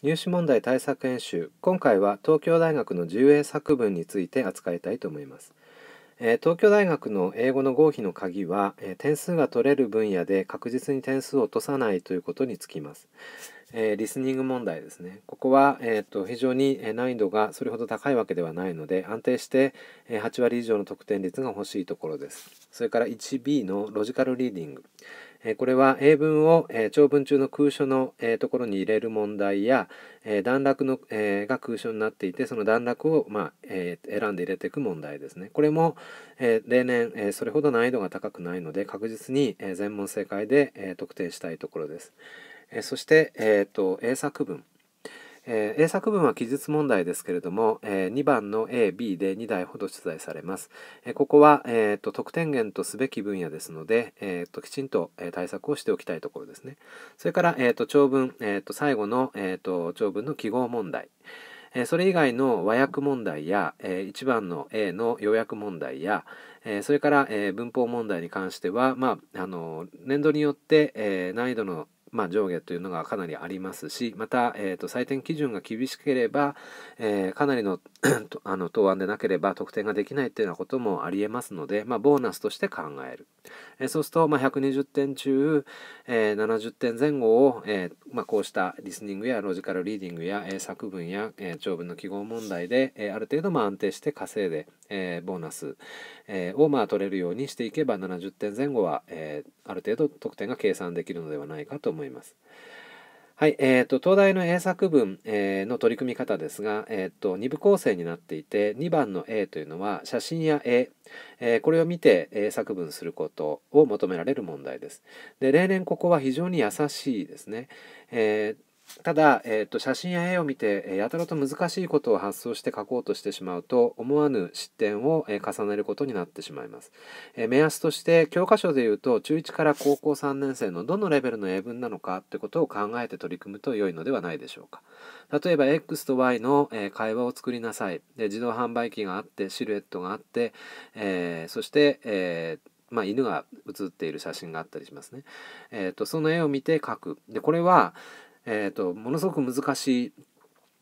入試問題対策演習今回は東京大学の自由英作文について扱いたいと思います、えー、東京大学の英語の合否の鍵は、えー、点数が取れる分野で確実に点数を落とさないということにつきます、えー、リスニング問題ですねここは、えーと、非常に難易度がそれほど高いわけではないので安定して、8割以上の得点率が欲しいところですそれから 1B のロジカルリーディングこれは英文を長文中の空所のところに入れる問題や段落のが空所になっていてその段落をま選んで入れていく問題ですね。これも例年それほど難易度が高くないので確実に全問正解で特定したいところです。そして、えと英作文えー、A 作文は記述問題ですけれども、えー、2番の A、B で2台ほど出題されます。えー、ここは、えーと、得点源とすべき分野ですので、えーと、きちんと、え対策をしておきたいところですね。それから、えーと、長文、えーと、最後の、えー、と長文の記号問題。えそれ以外の和訳問題や、え1番の A の要約問題や、えそれから、え文法問題に関しては、まあ、あの年度によって、え難易度のまあ、上下というのがかなりありますしまた、えーと、採点基準が厳しければ、えー、かなりの あの答案でなければ得点ができないっていうようなこともありえますので、まあ、ボーナスとして考える、えそうすると、まあ、120点中、えー、70点前後を、えー、まあ、こうしたリスニングやロジカルリーディングや、え作文や、え長文の記号問題で、えある程度ま安定して稼いで、えボーナス、えをま取れるようにしていけば70点前後は、えある程度得点が計算できるのではないかと思います。はい、えーと、東大の英作文、えー、の取り組み方ですが、えーと、2部構成になっていて2番の A というのは写真や絵、えー、これを見て英作文することを求められる問題です。で例年ここは非常に優しいですね。えーただ、えーと、写真や絵を見てやたらと難しいことを発想して書こうとしてしまうと思わぬ失点を、えー、重ねることになってしまいます、えー、目安として教科書でいうと中1から高校3年生のどのレベルの英文なのかということを考えて取り組むと良いのではないでしょうか例えば X と Y の、えー、会話を作りなさいで自動販売機があってシルエットがあって、えそして、えーまあ、犬が写っている写真があったりしますね。えーとその絵を見て描く。でこれは、えーと、ものすごく難しい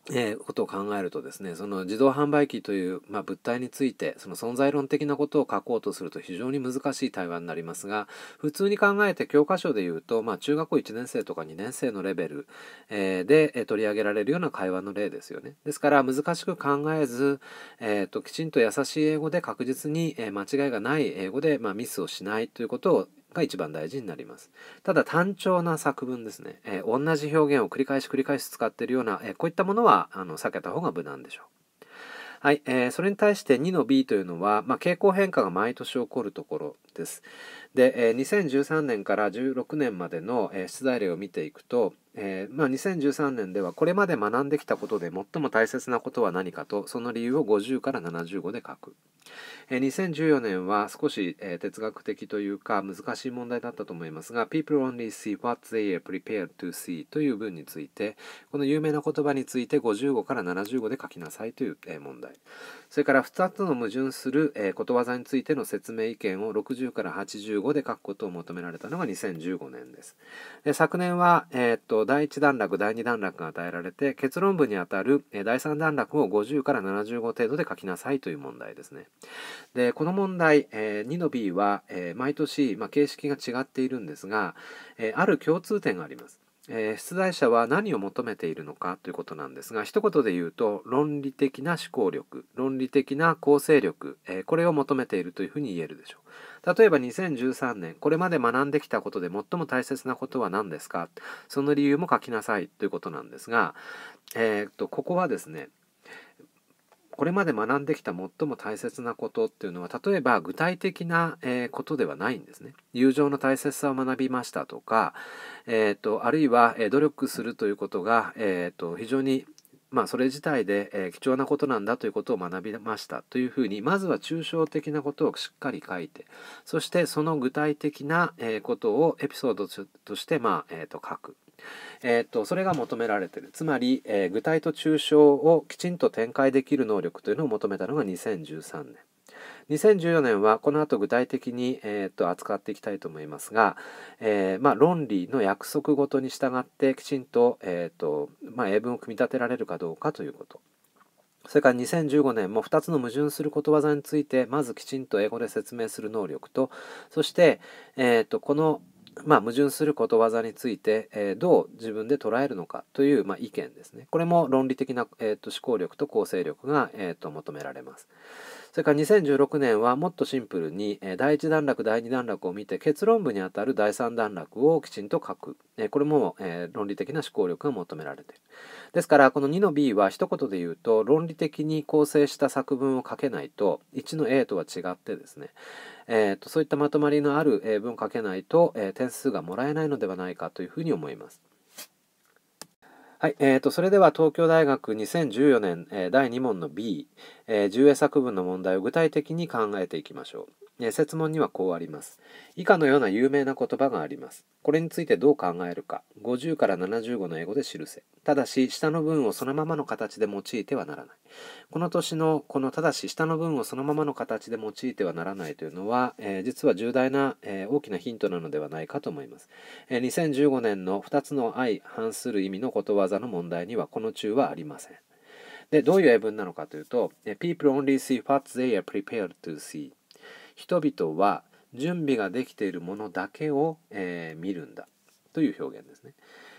えことを考えるとですねその自動販売機という、まあ、物体についてその存在論的なことを書こうとすると非常に難しい対話になりますが普通に考えて教科書でいうと、まあ、中学校1年生とか2年生のレベル、えで、え取り上げられるような会話の例ですよねですから難しく考えず、えーと、きちんと優しい英語で確実に、え間違いがない英語で、まあ、ミスをしないということをが一番大事になります。ただ単調な作文ですね。えー、同じ表現を繰り返し繰り返し使っているような、えー、こういったものはあの避けた方が無難でしょう。はい、えー、それに対して2の B というのは、まあ、傾向変化が毎年起こるところです。で、えー、2013年から16年までの、え出題例を見ていくと、えー、まあ、2013年ではこれまで学んできたことで最も大切なことは何かとその理由を50から75で書く。え2014年は少し、え哲学的というか難しい問題だったと思いますが「People only see what they are prepared to see」という文についてこの有名な言葉について55から75で書きなさいという、え問題それから2つの矛盾する、えことわざについての説明意見を60 80から85で書くことを求められたのが2015年です。で昨年は、えー、っと第1段落第2段落が与えられて結論文にあたる、え第3段落を50から75程度で書きなさいという問題ですね。でこの問題、えー、2の B は、えー、毎年、まあ、形式が違っているんですが、えある共通点があります。えー、出題者は何を求めているのかということなんですが一言で言うと論理的な思考力論理的な構成力、えー、これを求めているというふうに言えるでしょう例えば2013年これまで学んできたことで最も大切なことは何ですかその理由も書きなさいということなんですが、えー、っとここはですねこれまで学んできた最も大切なことっていうのは例えば具体的な、えことではないんですね。友情の大切さを学びましたとか、えーと、あるいは、え努力するということが、えーと、非常にまあ、それ自体で、え貴重なことなんだということを学びましたというふうにまずは抽象的なことをしっかり書いてそしてその具体的な、えことをエピソードとして、まあえー、と書くえー、っとそれが求められてるつまり、えー、具体と抽象をきちんと展開できる能力というのを求めたのが2013年。2014年はこの後具体的に、えー、扱っていきたいと思いますが、えーまあ、論理の約束ごとに従ってきちんとえーとまあ、英文を組み立てられるかどうかということ。それから2015年も2つの矛盾することわざについてまずきちんと英語で説明する能力とそして、えーとこのまあ、矛盾することわざについて、えー、どう自分で捉えるのかという、まあ、意見ですね。これも論理的な、えーと、思考力と構成力が、えーと求められます。それから2016年はもっとシンプルに、え第1段落第2段落を見て結論部にあたる第3段落をきちんと書く、えこれも、え論理的な思考力が求められているですからこの2の B は一言で言うと論理的に構成した作文を書けないと1の A とは違ってですね、えーと、そういったまとまりのある文を書けないと、え点数がもらえないのではないかというふうに思います。はい、えーと、それでは東京大学2014年、えー、第2問の B、えー、重英作文の問題を具体的に考えていきましょう。え説問にはこうあります。以下のような有名な言葉があります。これについてどう考えるか、50から75の英語で記せ。ただし、下の文をそのままの形で用いてはならない。この年の、このただし、下の文をそのままの形で用いてはならないというのは、えー、実は重大な、えー、大きなヒントなのではないかと思います。えー、2015年の2つの愛反する意味のことわざの問題には、この中はありません。で、どういう英文なのかというと、People only see what they are prepared to see。人々は準備ができているものだけを、えー、見るんだという表現ですね。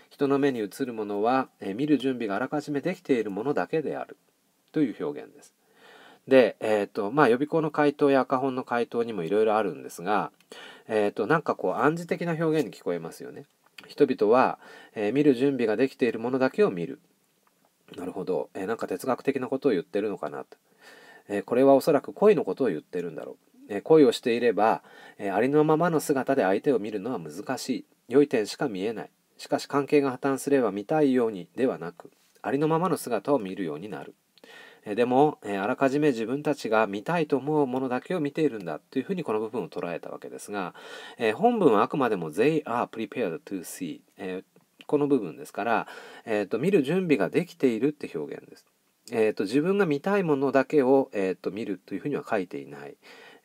人の目に映るものは、えー、見る準備があらかじめできているものだけであるという表現です。で、えっ、ー、と、まあ、予備校の回答や赤本の回答にもいろいろあるんですが、えっ、ー、と、なんかこう暗示的な表現に聞こえますよね。人々は、えー、見る準備ができているものだけを見る。なるほど。えー、なんか哲学的なことを言ってるのかなと。えこれはおそらく恋のことを言ってるんだろう。え恋をしていれば、えありのままの姿で相手を見るのは難しい。良い点しか見えない。しかし関係が破綻すれば見たいようにではなく、ありのままの姿を見るようになる。えでも、えあらかじめ自分たちが見たいと思うものだけを見ているんだというふうにこの部分を捉えたわけですが、え本文はあくまでも They are prepared to see、えこの部分ですから、えーと、見る準備ができているって表現です。えーと、自分が見たいものだけを、えーと、と見るというふうには書いていない。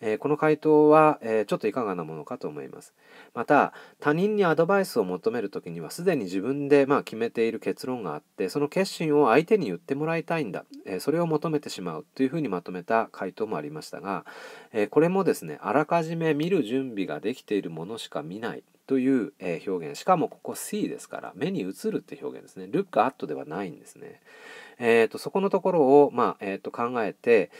えー、この回答は、えー、ちょっといかがなものかと思います。また、他人にアドバイスを求める時には、すでに自分で、まあ、決めている結論があって、その決心を相手に言ってもらいたいんだ、えー、それを求めてしまうというふうにまとめた回答もありましたが、えこれもですね、あらかじめ見る準備ができているものしか見ない。という、え表現しかもここ C ですから目に映るって表現ですね look at ではないんですね、えーと、そこのところを、まあえーと考えて、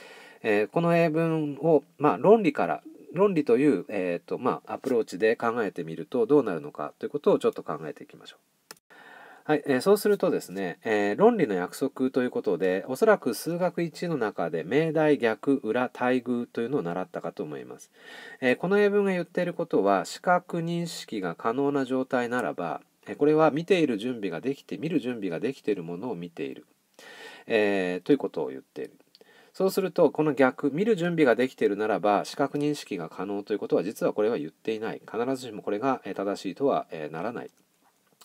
えー、この英文を、まあ、論理から論理という、えーとまあ、アプローチで考えてみるとどうなるのかということをちょっと考えていきましょう。はい、えー、そうするとですね、えー、論理の約束ということで、おそらく数学1の中で、命題、逆、裏、待遇というのを習ったかと思います。えー、この英文が言っていることは、視覚認識が可能な状態ならば、えこれは見ている準備ができて、見る準備ができているものを見ている、えということを言っている。そうするとこの逆見る準備ができているならば視覚認識が可能ということは実はこれは言っていない必ずしもこれが正しいとはならない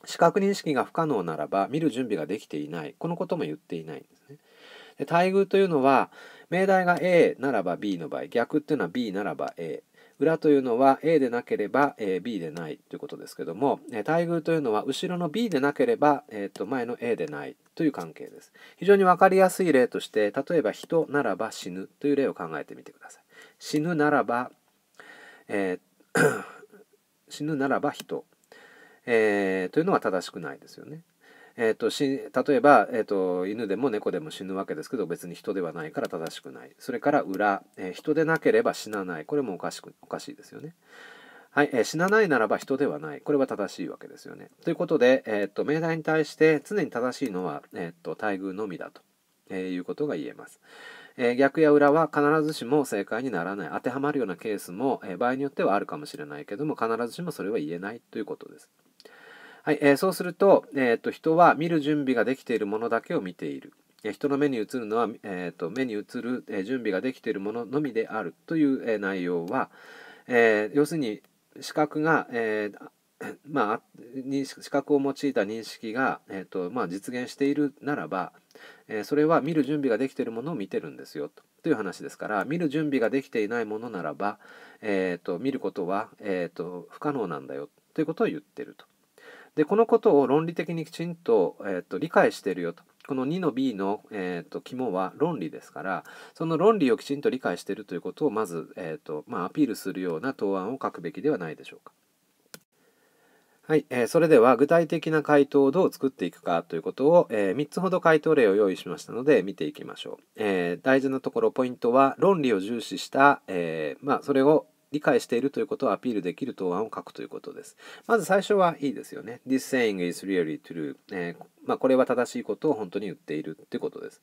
視覚認識が不可能ならば見る準備ができていないこのことも言っていないんですね。で待遇というのは命題が A ならば B の場合逆っていうのは B ならば A 裏というのは A でなければ、え B でないということですけども、え対偶というのは後ろの B でなければ、えー、と前の A でないという関係です。非常に分かりやすい例として例えば人ならば死ぬという例を考えてみてください。死ぬならば、えー、死ぬならば人、えー、というのは正しくないですよね。えーと、例えば、えーと、犬でも猫でも死ぬわけですけど別に人ではないから正しくないそれから裏、えー、人でなければ死なないこれもおかしくおかしいですよね。はい、えー、死なないならば人ではないこれは正しいわけですよね。ということで、えーと、命題に対して常に正しいのは、えー、と待遇のみだと、えー、いうことが言えます。え逆や裏は必ずしも正解にならない当てはまるようなケースも、え場合によってはあるかもしれないけども必ずしもそれは言えないということです。はいえー、そうすると,、えーと、人は見る準備ができているものだけを見ている。人の目に映るのは、えーと、目に映る、え準備ができているもののみであるという、え内容は、えー、要するに視覚が、えー、まあ、視覚を用いた認識が、えーとまあ、実現しているならば、えそれは見る準備ができているものを見てるんですよとという話ですから見る準備ができていないものならば、えーと、見ることは、えーと、と不可能なんだよということを言ってると。でこのことを論理的にきちんと,、えーと、理解してるよと。この2の B の、えーと、肝は論理ですからその論理をきちんと理解しているということをまず、えーとまあ、アピールするような答案を書くべきではないでしょうか。はい、えー、それでは具体的な回答をどう作っていくかということを、えー、3つほど回答例を用意しましたので見ていきましょう。えー、大事なところポイントは論理を重視した、えまあ、それを理解しているということをアピールできる答案を書くということです。まず最初はいいですよね。This saying is really true、えー、まあ、これは正しいことを本当に言っているということです。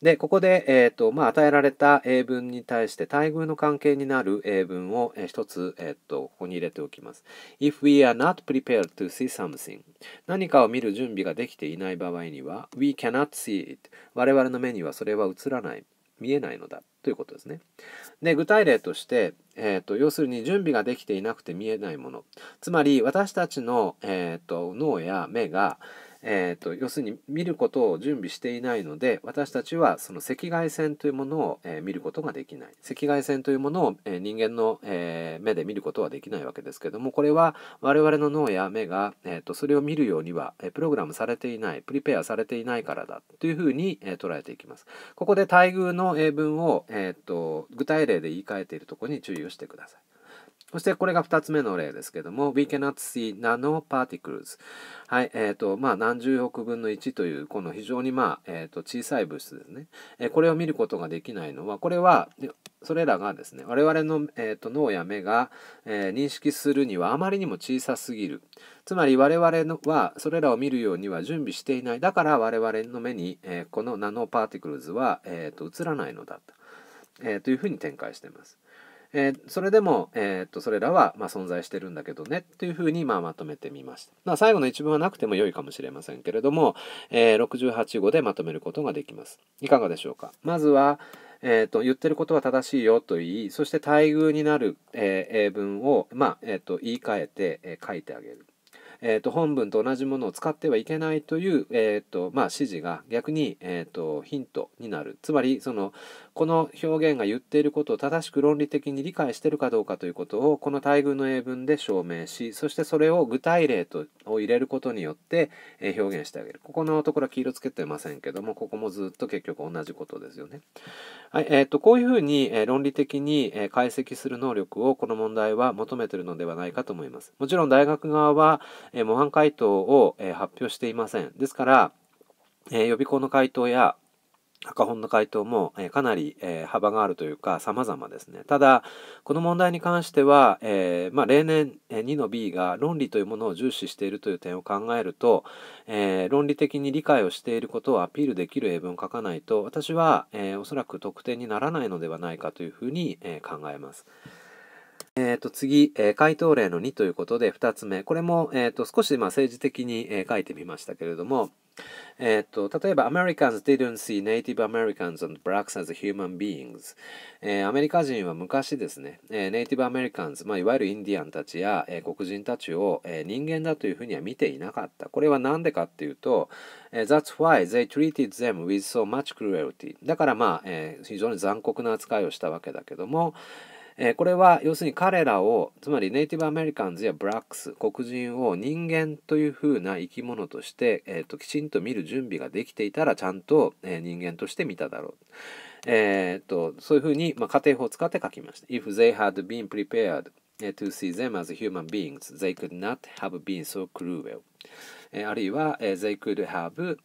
で、ここで、えーとまあ、与えられた英文に対して待遇の関係になる英文を、え一つ、えーと、ここに入れておきます。If we are not prepared to see something 何かを見る準備ができていない場合には We cannot see it 我々の目にはそれは映らない。見えないのだということですね。で具体例として、えーと、要するに準備ができていなくて見えないものつまり私たちの、えーと脳や目が、えーと、要するに見ることを準備していないので私たちはその赤外線というものを、えー、見ることができない赤外線というものを、えー、人間の、えー、目で見ることはできないわけですけどもこれは我々の脳や目が、えーと、それを見るようには、えプログラムされていないプリペアされていないからだというふうに、え捉えていきますここで待遇の英文を、えーと、と具体例で言い換えているとこに注意をしてください。そしてこれが2つ目の例ですけども、we cannot see nanoparticles。はい、えっ、ー、と、まあ、何十億分の1という、この非常にまあ、えっ、ー、と、小さい物質ですね、えー、これを見ることができないのは、これは、それらがですね、我々の、えーと、脳や目が、え認識するにはあまりにも小さすぎる。つまり我々のはそれらを見るようには準備していない。だから我々の目に、えこのナノパーティクルズは、えーと、と映らないのだと,、えー、というふうに展開しています。えー、それでも、えー、っとそれらはま存在してるんだけどねっていうふうにままとめてみました。まあ、最後の一文はなくても良いかもしれませんけれども、えー、68語でまとめることができます。いかがでしょうかまずは、えーと、と言ってることは正しいよと言いそして待遇になる、えー、英文を、まあえーと、と言い換えて、えー、書いてあげるえーと、本文と同じものを使ってはいけないという、えーとまあ、指示が逆に、えーと、ヒントになるつまりそのこの表現が言っていることを正しく論理的に理解しているかどうかということをこの待遇の英文で証明しそしてそれを具体例とを入れることによって、えー、表現してあげるここのところは黄色つけてませんけどもここもずっと結局同じことですよね。はいえーと、こういうふうに、えー、論理的に、えー、解析する能力をこの問題は求めているのではないかと思います。もちろん大学側は、え模範回答を、え発表していません。ですから、え予備校の回答や赤本の回答も、えかなり、え幅があるというか様々ですね。ただ、この問題に関しては、えー、まあ、例年、2の B が論理というものを重視しているという点を考えると、えー、論理的に理解をしていることをアピールできる英文を書かないと、私は、えー、おそらく得点にならないのではないかというふうに、え考えます。えっ、と、次、えー、回答例の2ということで、2つ目。これも、えっ、ー、と、少し、まあ、政治的に、えー、書いてみましたけれども、えっ、ー、と、例えば、Americans didn't see Native Americans and blacks as human beings、えー。アメリカ人は昔ですね、えー、Native Americans、まあ、いわゆるインディアンたちや、えー、黒人たちを、えー、人間だというふうには見ていなかった。これは何でかっていうと、えー、That's why they treated them with so much cruelty。だから、まあ、えー、非常に残酷な扱いをしたわけだけども、えー、これは要するに彼らをつまりネイティブアメリカンズやブラックス黒人を人間というふうな生き物として、えーと、きちんと見る準備ができていたらちゃんと、えー、人間として見ただろう。えーと、とそういうふうに、まあ、仮定法を使って書きました。If they had been prepared to see them as human beings, they could not have been so cruel. えー、あるいは、えー、they could have、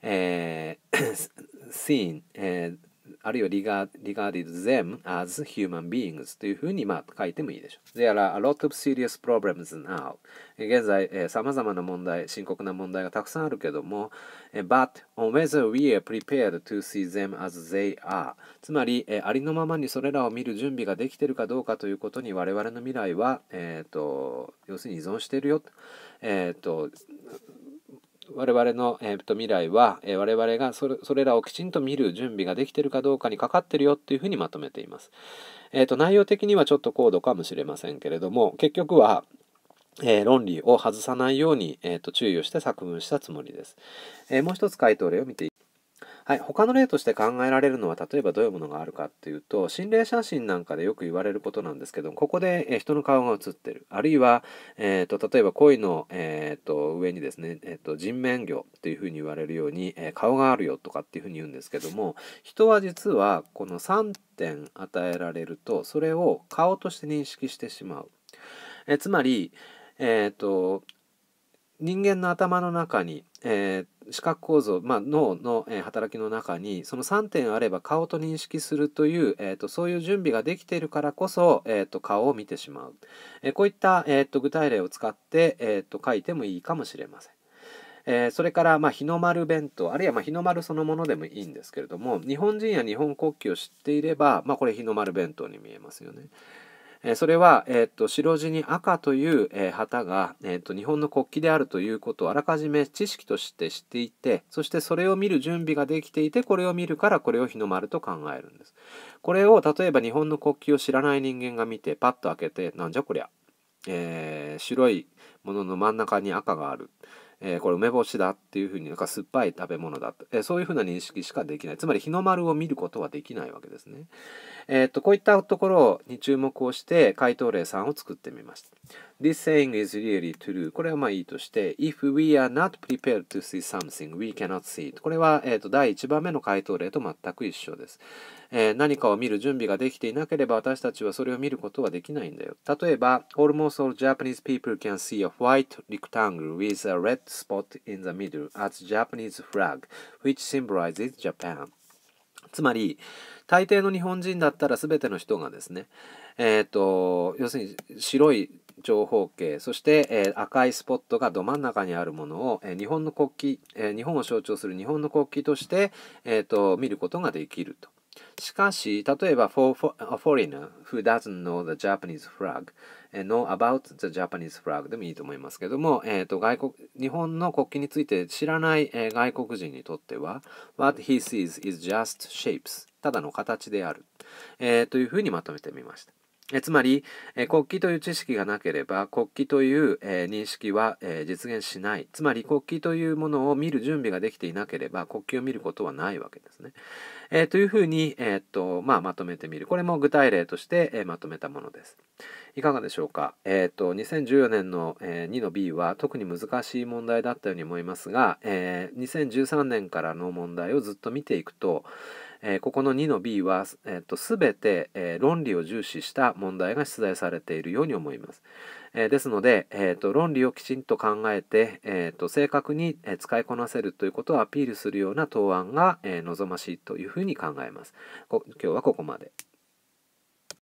えー、seen、えーあるいは regarded them as human beings というふうにまあ書いてもいいでしょう。There are a lot of serious p r 現在、さまざまな問題、深刻な問題がたくさんあるけども、but on whether we are prepared to see them as they are。つまり、ありのままにそれらを見る準備ができているかどうかということに我々の未来は、えー、と要するに依存しているよ。えーと我々の、えー、と未来は、えー、我々がそれそれらをきちんと見る準備ができてるかどうかにかかってるよっていうふうにまとめています。えーと、内容的にはちょっと高度かもしれませんけれども結局はえー、論理を外さないように、えーと、注意をして作文したつもりです。えー、もう一つ回答例を見てはい、他の例として考えられるのは例えばどういうものがあるかっていうと心霊写真なんかでよく言われることなんですけどここで、え人の顔が写ってるあるいは、えーと、例えば恋の、えーと、上にですね、えーと、人面魚っていうふうに言われるように、えー、顔があるよとかっていうふうに言うんですけども人は実はこの3点与えられるとそれを顔として認識してしまう。えー、つまり、えー、と人間の頭の中に、えー、視覚構造、まあ、脳の、え働きの中にその3点あれば顔と認識するという、えーと、そういう準備ができているからこそ、えーと、顔を見てしまう、えー、こういった、えーと、と具体例を使って、えー、と書いてもいいかもしれません。えー、それから、まあ、日の丸弁当あるいは、まあ、日の丸そのものでもいいんですけれども日本人や日本国旗を知っていれば、まあ、これ日の丸弁当に見えますよね。えそれは、えー、っと白地に赤という、え旗が、えー、っと日本の国旗であるということをあらかじめ知識として知っていてそしてそれを見る準備ができていてこれを見るからこれを日の丸と考えるんです。これを例えば日本の国旗を知らない人間が見てパッと開けてなんじゃこりゃ、えー、白いものの真ん中に赤がある。えー、これ梅干しだっていうふうになんか酸っぱい食べ物だと、えー、そういうふうな認識しかできないつまり日の丸を見ることはできないわけですね。えっ、ー、と、こういったところに注目をして、回答例3を作ってみました。This saying is really true. これはまあいいとして、If we are not prepared to see something, we cannot see it. これは、えー、と、第1番目の回答例と全く一緒です、えー、何かを見る準備ができていなければ、私たちはそれを見ることはできないんだよ。例えば、Almost all Japanese people can see a white rectangle with a red spot in the middle as Japanese flag, which symbolizes Japan. つまり、大抵の日本人だったら全ての人がですね、えーと、要するに白い長方形そして、えー、赤いスポットがど真ん中にあるものを、えー、日本の国旗、えー、日本を象徴する日本の国旗として、えーと、見ることができると。しかし、例えば、for a foreigner who doesn't know the Japanese flag, know about the Japanese flag でもいいと思いますけども、えーと、と外国日本の国旗について知らない、えー、外国人にとっては、what he sees is just shapes ただの形である、えー、というふうにまとめてみました。えつまり、え国旗という知識がなければ国旗という、えー、認識は、えー、実現しないつまり国旗というものを見る準備ができていなければ国旗を見ることはないわけですね。えー、というふうに、えっとまあ、まとめてみるこれも具体例として、えまとめたものです。いかがでしょうか、えっと2014年の、え2の B は特に難しい問題だったように思いますが、え2013年からの問題をずっと見ていくと、えー、ここの2の B は、えーと、全て、えー、論理を重視した問題が出題されているように思います。えー、ですので、えーと、論理をきちんと考えて、えーと、正確に、え使いこなせるということをアピールするような答案が、え望ましいというふうに考えます。今日はここまで。